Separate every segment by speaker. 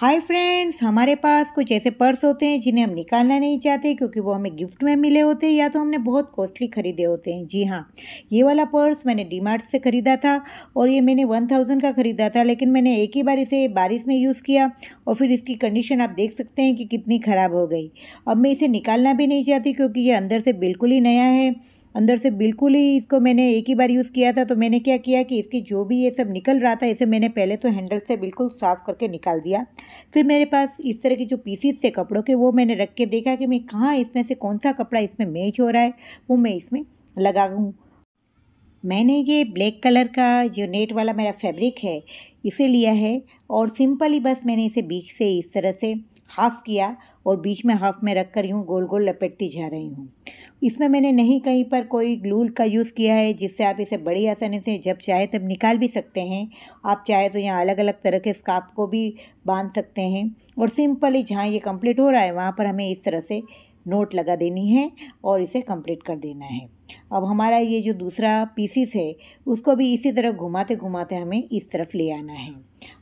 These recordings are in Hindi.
Speaker 1: हाय फ्रेंड्स हमारे पास कुछ ऐसे पर्स होते हैं जिन्हें हम निकालना नहीं चाहते क्योंकि वो हमें गिफ्ट में मिले होते हैं या तो हमने बहुत कॉस्टली ख़रीदे होते हैं जी हाँ ये वाला पर्स मैंने डीमार्ट से ख़रीदा था और ये मैंने वन थाउजेंड का ख़रीदा था लेकिन मैंने एक ही बार इसे बारिश में यूज़ किया और फिर इसकी कंडीशन आप देख सकते हैं कि कितनी ख़राब हो गई अब मैं इसे निकालना भी नहीं चाहती क्योंकि ये अंदर से बिल्कुल ही नया है अंदर से बिल्कुल ही इसको मैंने एक ही बार यूज़ किया था तो मैंने क्या किया कि इसकी जो भी ये सब निकल रहा था इसे मैंने पहले तो हैंडल से बिल्कुल साफ़ करके निकाल दिया फिर मेरे पास इस तरह के जो पीसीस थे कपड़ों के वो मैंने रख के देखा कि मैं कहाँ इसमें से कौन सा कपड़ा इसमें मैच हो रहा है वो मैं इसमें हूँ मैंने ये ब्लैक कलर का जो नेट वाला मेरा फैब्रिक है इसे लिया है और सिंपली बस मैंने इसे बीच से इस तरह से हाफ़ किया और बीच में हाफ़ में रख कर यूँ गोल गोल लपेटती जा रही हूँ इसमें मैंने नहीं कहीं पर कोई ग्लूल का यूज़ किया है जिससे आप इसे बड़ी आसानी से जब चाहे तब निकाल भी सकते हैं आप चाहे तो यहाँ अलग अलग तरह के स्काप को भी बांध सकते हैं और सिंपली जहाँ ये कम्प्लीट हो रहा है वहाँ पर हमें इस तरह से नोट लगा देनी है और इसे कम्प्लीट कर देना है अब हमारा ये जो दूसरा पीसीस है उसको भी इसी तरह घुमाते घुमाते हमें इस तरफ ले आना है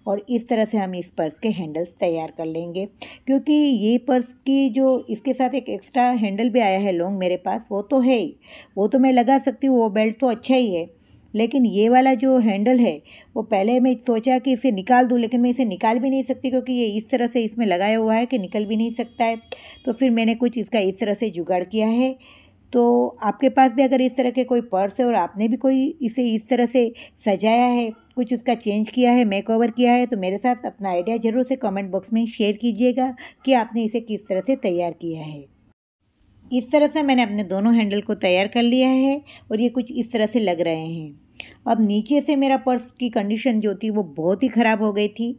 Speaker 1: और इस तरह से हम इस पर्स के हैंडल्स तैयार कर लेंगे क्योंकि ये पर्स की जो इसके साथ एक एक्स्ट्रा हैंडल भी आया है लॉन्ग मेरे पास वो तो है ही वो तो मैं लगा सकती हूँ वो बेल्ट तो अच्छा ही है लेकिन ये वाला जो हैंडल है वो पहले मैं सोचा कि इसे निकाल दूँ लेकिन मैं इसे निकाल भी नहीं सकती क्योंकि ये इस तरह से इसमें लगाया हुआ है कि निकल भी नहीं सकता है तो फिर मैंने कुछ इसका इस तरह से जुगाड़ किया है तो आपके पास भी अगर इस तरह के कोई पर्स है और आपने भी कोई इसे इस तरह से सजाया है कुछ उसका चेंज किया है मेक ओवर किया है तो मेरे साथ अपना आइडिया ज़रूर से कमेंट बॉक्स में शेयर कीजिएगा कि आपने इसे किस तरह से तैयार किया है इस तरह से मैंने अपने दोनों हैंडल को तैयार कर लिया है और ये कुछ इस तरह से लग रहे हैं अब नीचे से मेरा पर्स की कंडीशन जो थी वो बहुत ही ख़राब हो गई थी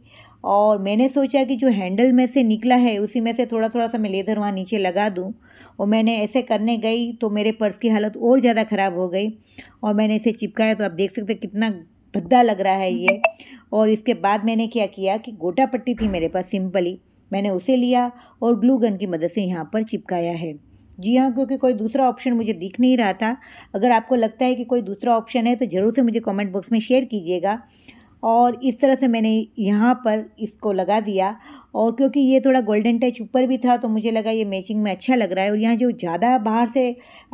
Speaker 1: और मैंने सोचा कि जो हैंडल में से निकला है उसी में से थोड़ा थोड़ा सा मैं लेदर वहाँ नीचे लगा दूँ और मैंने ऐसे करने गई तो मेरे पर्स की हालत और ज़्यादा ख़राब हो गई और मैंने इसे चिपकाया तो आप देख सकते कितना भद्दा लग रहा है ये और इसके बाद मैंने क्या किया कि गोटा पट्टी थी मेरे पास सिंपली मैंने उसे लिया और ग्लू गन की मदद से यहाँ पर चिपकाया है जी हाँ क्योंकि कोई दूसरा ऑप्शन मुझे दिख नहीं रहा था अगर आपको लगता है कि कोई दूसरा ऑप्शन है तो ज़रूर से मुझे कमेंट बॉक्स में शेयर कीजिएगा और इस तरह से मैंने यहाँ पर इसको लगा दिया और क्योंकि ये थोड़ा गोल्डन टच ऊपर भी था तो मुझे लगा ये मैचिंग में अच्छा लग रहा है और यहाँ जो ज़्यादा बाहर से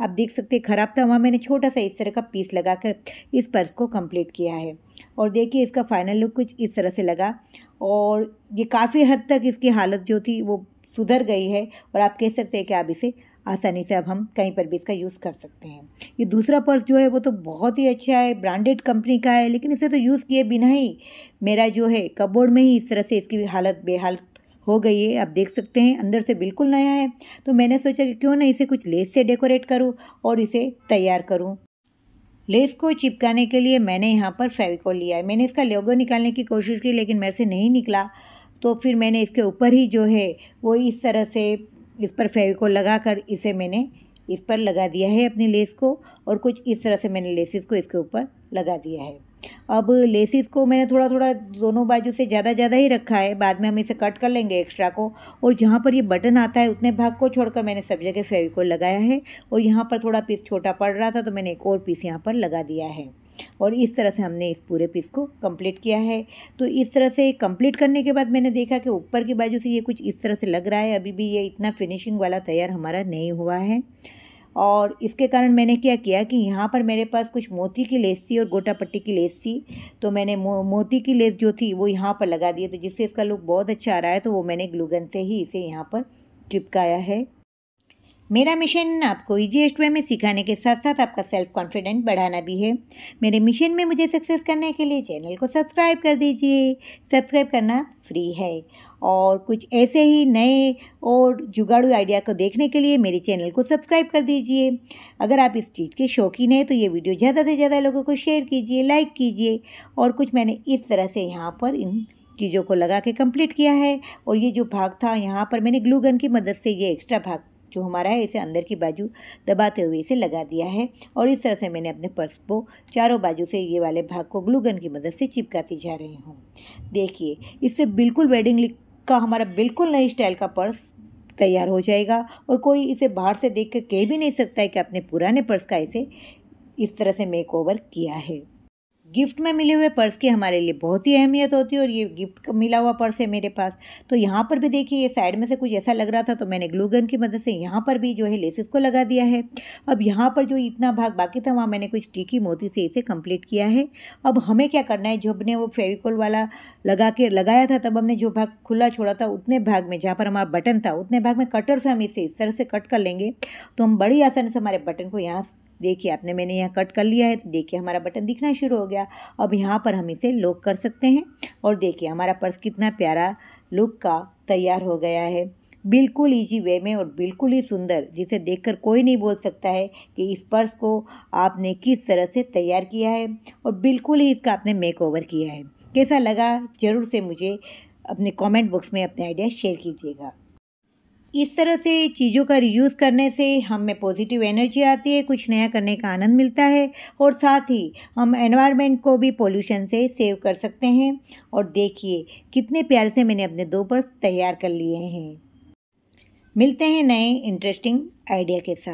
Speaker 1: आप देख सकते ख़राब था वहाँ मैंने छोटा सा इस तरह का पीस लगा कर इस पर्स को कंप्लीट किया है और देखिए इसका फाइनल लुक कुछ इस तरह से लगा और ये काफ़ी हद तक इसकी हालत जो थी वो सुधर गई है और आप कह सकते हैं कि आप इसे आसानी से अब हम कहीं पर भी इसका यूज़ कर सकते हैं ये दूसरा पर्स जो है वो तो बहुत ही अच्छा है ब्रांडेड कंपनी का है लेकिन इसे तो यूज़ किए बिना ही मेरा जो है कबोर्ड में ही इस तरह से इसकी हालत बेहाल हो गई है आप देख सकते हैं अंदर से बिल्कुल नया है तो मैंने सोचा कि क्यों ना इसे कुछ लेस से डेकोरेट करूँ और इसे तैयार करूँ लेस को चिपकाने के लिए मैंने यहाँ पर फेविकोल लिया है मैंने इसका लोगो निकालने की कोशिश की लेकिन मेरे से नहीं निकला तो फिर मैंने इसके ऊपर ही जो है वो इस तरह से इस पर फेविकोल लगा कर इसे मैंने इस पर लगा दिया है अपनी लेस को और कुछ इस तरह से मैंने लेसिस को इसके ऊपर लगा दिया है अब लेसिस को मैंने थोड़ा थोड़ा दोनों बाजू से ज़्यादा ज़्यादा ही रखा है बाद में हम इसे कट कर लेंगे एक्स्ट्रा को और जहाँ पर ये बटन आता है उतने भाग को छोड़कर मैंने सब जगह फेविकोल लगाया है और यहाँ पर थोड़ा पीस छोटा पड़ रहा था तो मैंने एक और पीस यहाँ पर लगा दिया है और इस तरह से हमने इस पूरे पीस को कंप्लीट किया है तो इस तरह से कंप्लीट करने के बाद मैंने देखा कि ऊपर की बाजू से ये कुछ इस तरह से लग रहा है अभी भी ये इतना फिनिशिंग वाला तैयार हमारा नहीं हुआ है और इसके कारण मैंने क्या किया कि यहाँ पर मेरे पास कुछ मोती की लेस थी और गोटा पट्टी की लेस थी तो मैंने मो, मोती की लेस जो थी वो यहाँ पर लगा दी तो जिससे इसका लुक बहुत अच्छा आ रहा है तो वो मैंने ग्लूगन से ही इसे यहाँ पर चिपकाया है मेरा मिशन आपको ईजीएस्ट वे में सिखाने के साथ साथ आपका सेल्फ कॉन्फिडेंट बढ़ाना भी है मेरे मिशन में मुझे सक्सेस करने के लिए चैनल को सब्सक्राइब कर दीजिए सब्सक्राइब करना फ्री है और कुछ ऐसे ही नए और जुगाड़ू आइडिया को देखने के लिए मेरे चैनल को सब्सक्राइब कर दीजिए अगर आप इस चीज़ के शौकीन हैं तो ये वीडियो ज़्यादा से ज़्यादा लोगों को शेयर कीजिए लाइक कीजिए और कुछ मैंने इस तरह से यहाँ पर इन चीज़ों को लगा के कंप्लीट किया है और ये जो भाग था यहाँ पर मैंने ग्लू गन की मदद से ये एक्स्ट्रा भाग जो हमारा है इसे अंदर की बाजू दबाते हुए इसे लगा दिया है और इस तरह से मैंने अपने पर्स को चारों बाजू से ये वाले भाग को ग्लूगन की मदद से चिपकाती जा रही हूँ देखिए इससे बिल्कुल वेडिंग का हमारा बिल्कुल नई स्टाइल का पर्स तैयार हो जाएगा और कोई इसे बाहर से देख कर कह भी नहीं सकता है कि आपने पुराने पर्स का इसे इस तरह से मेक ओवर किया है गिफ्ट में मिले हुए पर्स की हमारे लिए बहुत ही अहमियत होती है और ये गिफ्ट का मिला हुआ पर्स है मेरे पास तो यहाँ पर भी देखिए ये साइड में से कुछ ऐसा लग रहा था तो मैंने ग्लू गन की मदद से यहाँ पर भी जो है लेसिस को लगा दिया है अब यहाँ पर जो इतना भाग बाकी था वहाँ मैंने कुछ टीकी मोती से इसे कम्प्लीट किया है अब हमें क्या करना है जब ने वो फेविकोल वाला लगा के लगाया था तब हमने जो भाग खुला छोड़ा था उतने भाग में जहाँ पर हमारा बटन था उतने भाग में कटर से हम इसे इस तरह से कट कर लेंगे तो हम बड़ी आसानी से हमारे बटन को यहाँ देखिए आपने मैंने यहाँ कट कर लिया है तो देखिए हमारा बटन दिखना शुरू हो गया अब यहाँ पर हम इसे लॉक कर सकते हैं और देखिए हमारा पर्स कितना प्यारा लुक का तैयार हो गया है बिल्कुल ईजी वे में और बिल्कुल ही सुंदर जिसे देखकर कोई नहीं बोल सकता है कि इस पर्स को आपने किस तरह से तैयार किया है और बिल्कुल ही इसका आपने मेक ओवर किया है कैसा लगा ज़रूर से मुझे अपने कमेंट बॉक्स में अपने आइडिया शेयर कीजिएगा इस तरह से चीज़ों का रियूज़ करने से हम में पॉजिटिव एनर्जी आती है कुछ नया करने का आनंद मिलता है और साथ ही हम एनवायरनमेंट को भी पोल्यूशन से सेव कर सकते हैं और देखिए कितने प्यार से मैंने अपने दो पर्स तैयार कर लिए हैं मिलते हैं नए इंटरेस्टिंग आइडिया के साथ